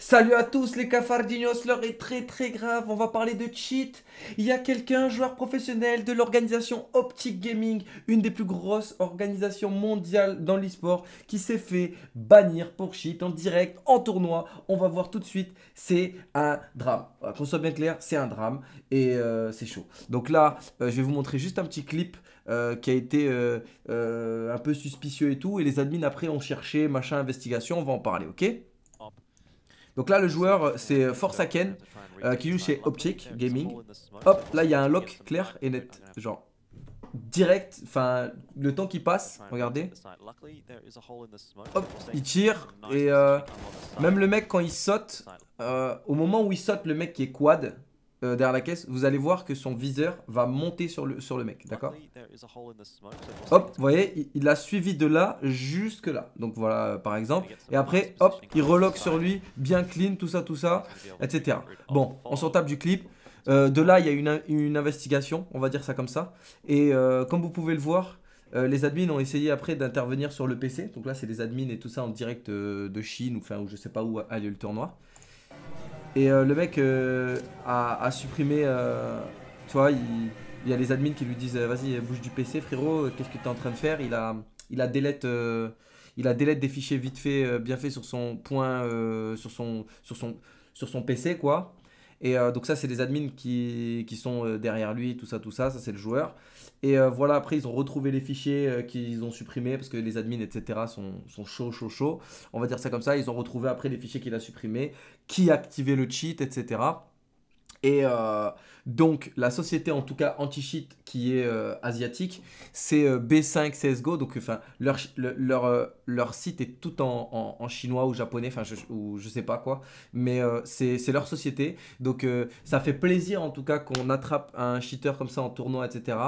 Salut à tous les cafardinos, l'heure est très très grave, on va parler de cheat. Il y a quelqu'un, joueur professionnel de l'organisation Optic Gaming, une des plus grosses organisations mondiales dans l'esport, qui s'est fait bannir pour cheat en direct, en tournoi. On va voir tout de suite, c'est un drame. Qu'on soit bien clair, c'est un drame et euh, c'est chaud. Donc là, euh, je vais vous montrer juste un petit clip. Euh, qui a été un peu suspicieux et tout, et les admins après ont cherché, machin, investigation, on va en parler, ok donc là, le joueur, euh, c'est euh, Forsaken, Aken euh, qui joue chez Optic Gaming. Hop, là, il y a un lock clair et net. Genre, direct, enfin, le temps qui passe, regardez. Hop, il tire, et même le mec, quand il saute, au moment où il saute, le mec qui est quad, euh, derrière la caisse, vous allez voir que son viseur va monter sur le, sur le mec, d'accord Hop, vous voyez, il l'a suivi de là jusque là. Donc voilà, par exemple. Et après, hop, il reloque sur lui, bien clean, tout ça, tout ça, etc. Bon, on se tape du clip. Euh, de là, il y a une, une, investigation, on va dire ça comme ça. Et euh, comme vous pouvez le voir, les admins ont essayé après d'intervenir sur le PC. Donc là, c'est les admins et tout ça en direct de Chine ou, enfin, ou je sais pas où a lieu le tournoi. Et euh, le mec euh, a, supprimé, euh, tu vois, il, y a les admins qui lui disent vas-y bouge du PC frérot, qu'est-ce que tu es en train de faire Il a, il a il a des fichiers vite fait, bien fait sur son point, sur son, sur son PC quoi. Et euh, donc ça, c'est les admins qui, sont euh, derrière lui, tout ça, tout ça, ça c'est le joueur. Et euh, voilà, après, ils ont retrouvé les fichiers qu'ils ont supprimés, parce que les admins, etc., sont, sont chaud chaud chauds. On va dire ça comme ça, ils ont retrouvé après les fichiers qu'il a supprimés, qui a activé le cheat, etc. Et euh, donc, la société, en tout cas anti-cheat, qui est euh, asiatique, c'est euh, B5 CSGO. Donc, enfin, leur, leur, leur, site est tout en, en, chinois ou japonais, enfin, je, ou je sais pas quoi. Mais c'est leur société. Donc, ça fait plaisir, en tout cas, qu'on attrape un cheater comme ça en tournoi, etc.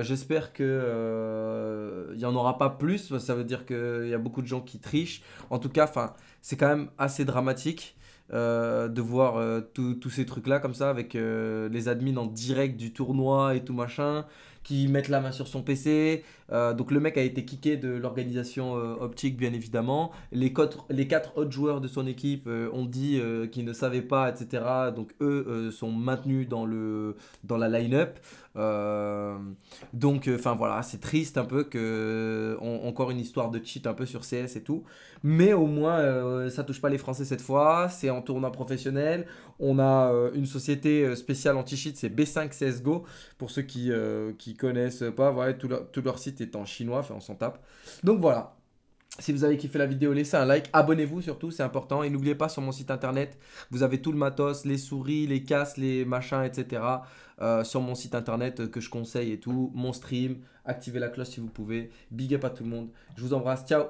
J'espère qu'il n'y en aura pas plus. Ça veut dire qu'il y a beaucoup de gens qui trichent. En tout cas, enfin, c'est quand même assez dramatique. Euh, de voir euh, tous ces trucs-là comme ça, avec euh, les admins en direct du tournoi et tout machin, qui mettent la main sur son PC. donc le mec a été kické de l'organisation optique, bien évidemment. Les quatre, les quatre autres joueurs de son équipe ont dit qu'ils ne savaient pas, etc. Donc eux sont maintenus dans, le, dans la line-up. Donc, euh, enfin voilà, c'est triste un peu que euh, encore une histoire de cheat un peu sur CS et tout. Mais au moins, euh, ça touche pas les Français cette fois. C'est en tournoi professionnel. On a une société spéciale anti-cheat, c'est B5 CSGO. Pour ceux qui qui connaissent pas, tout, leur, tout leur site est en chinois. Enfin, on s'en tape. Donc voilà. Si vous avez kiffé la vidéo, laissez un like, abonnez-vous surtout, c'est important. Et n'oubliez pas sur mon site internet, vous avez tout le matos, les souris, les casses, les machins, etc. Euh, sur mon site internet euh, que je conseille et tout. Mon stream, activez la cloche si vous pouvez. Big up à tout le monde. Je vous embrasse, ciao